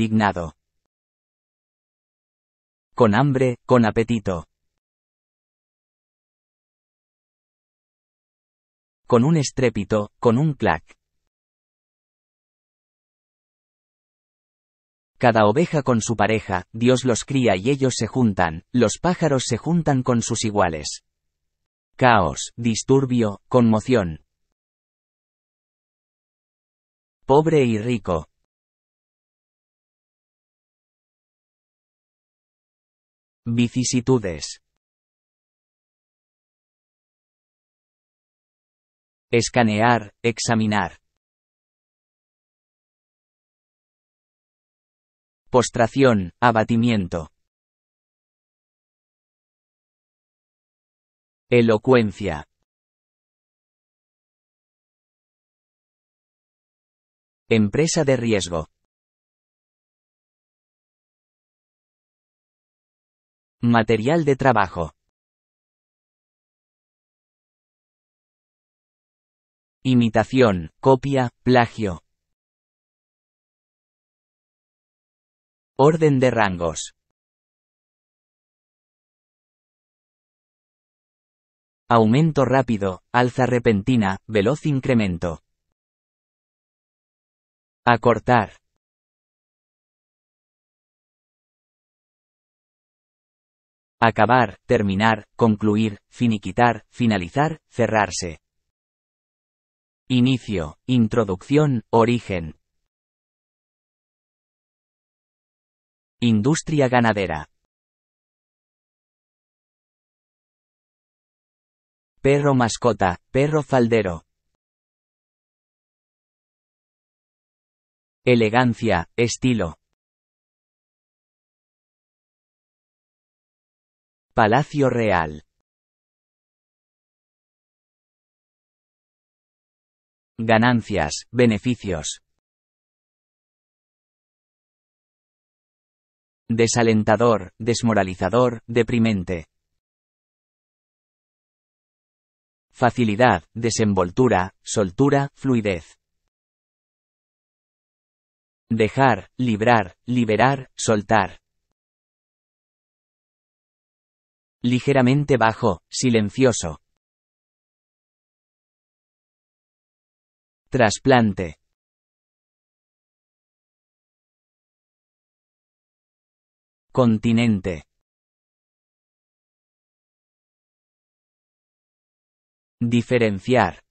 indignado. Con hambre, con apetito. Con un estrépito, con un clac. Cada oveja con su pareja, Dios los cría y ellos se juntan, los pájaros se juntan con sus iguales. Caos, disturbio, conmoción. Pobre y rico, Vicisitudes. Escanear, examinar. Postración, abatimiento. Elocuencia. Empresa de riesgo. Material de trabajo. Imitación, copia, plagio. Orden de rangos. Aumento rápido, alza repentina, veloz incremento. Acortar. Acabar, terminar, concluir, finiquitar, finalizar, cerrarse. Inicio, introducción, origen. Industria ganadera. Perro mascota, perro faldero. Elegancia, estilo. Palacio Real. Ganancias, beneficios. Desalentador, desmoralizador, deprimente. Facilidad, desenvoltura, soltura, fluidez. Dejar, librar, liberar, soltar. Ligeramente bajo, silencioso. Trasplante. Continente. Diferenciar.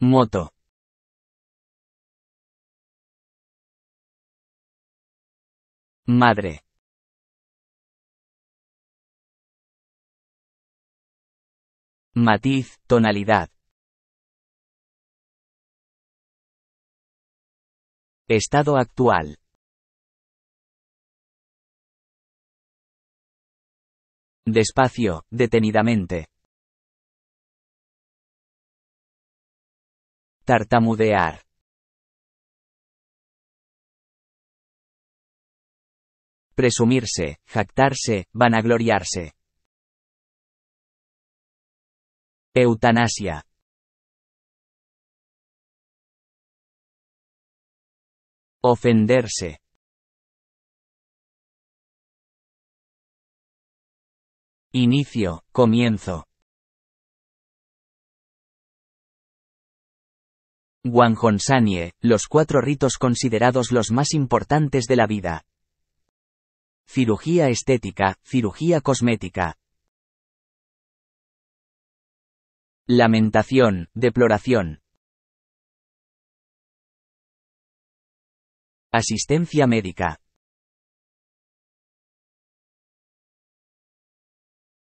Moto. Madre. Matiz, tonalidad. Estado actual. Despacio, detenidamente. Tartamudear. presumirse, jactarse, vanagloriarse. Eutanasia. Ofenderse. Inicio, comienzo. Sanye, los cuatro ritos considerados los más importantes de la vida cirugía estética, cirugía cosmética. Lamentación, deploración. Asistencia médica.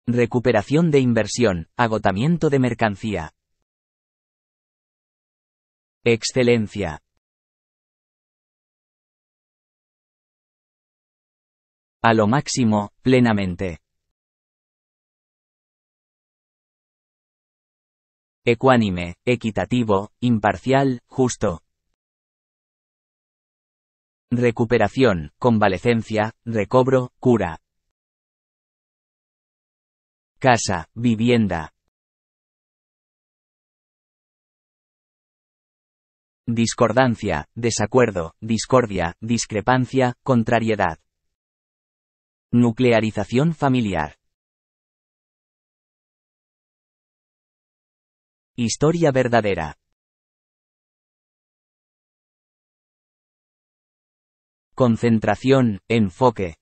Recuperación de inversión, agotamiento de mercancía. Excelencia. A lo máximo, plenamente. Ecuánime, equitativo, imparcial, justo. Recuperación, convalecencia, recobro, cura. Casa, vivienda. Discordancia, desacuerdo, discordia, discrepancia, contrariedad. Nuclearización familiar. Historia verdadera. Concentración, enfoque,